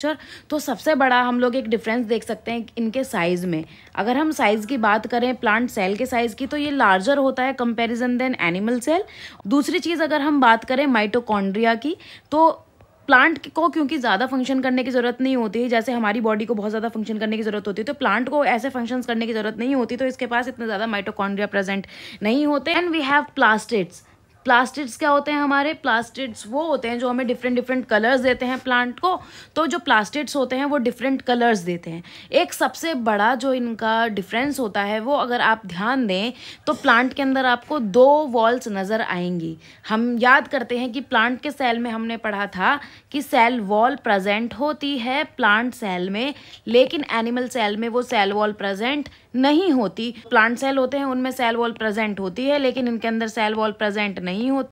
structure तो सबसे बड़ा हम लोग एक डिफरेंस देख सकते हैं इनके साइज़ में अगर हम साइज़ की बात करें प्लांट सेल के साइज़ की तो ये लार्जर होता है कंपैरिजन देन एनिमल सेल दूसरी चीज़ अगर हम बात करें माइटोकॉन्ड्रिया की तो प्लांट को क्योंकि ज़्यादा फंक्शन करने की ज़रूरत नहीं होती है जैसे हमारी बॉडी को बहुत ज़्यादा फंक्शन करने की ज़रूरत होती है तो प्लांट को ऐसे फंक्शंस करने की ज़रूरत नहीं होती तो इसके पास इतने ज़्यादा माइटोकॉन्ड्रिया प्रेजेंट नहीं होते and we have plastids plastids क्या होते हैं हमारे प्लास्टिड्स वो होते हैं जो हमें डिफरेंट डिफरेंट कलर्स देते हैं प्लांट को तो जो प्लास्टिड्स होते हैं वो डिफरेंट कलर्स देते हैं एक सबसे बड़ा जो इनका डिफरेंस होता है वो अगर आप ध्यान दें तो प्लांट के अंदर आपको दो वॉल्स नज़र आएंगी हम याद करते हैं कि प्लांट के सेल में हमने पढ़ा था कि सेल वॉल प्रजेंट होती है प्लांट सेल में लेकिन एनिमल सेल में वो सेल वॉल प्रजेंट नहीं होती प्लांट सेल होते हैं उनमें सेल वॉल प्रेजेंट होती है लेकिन इनके अंदर सेल वॉल प्रेजेंट नहीं होती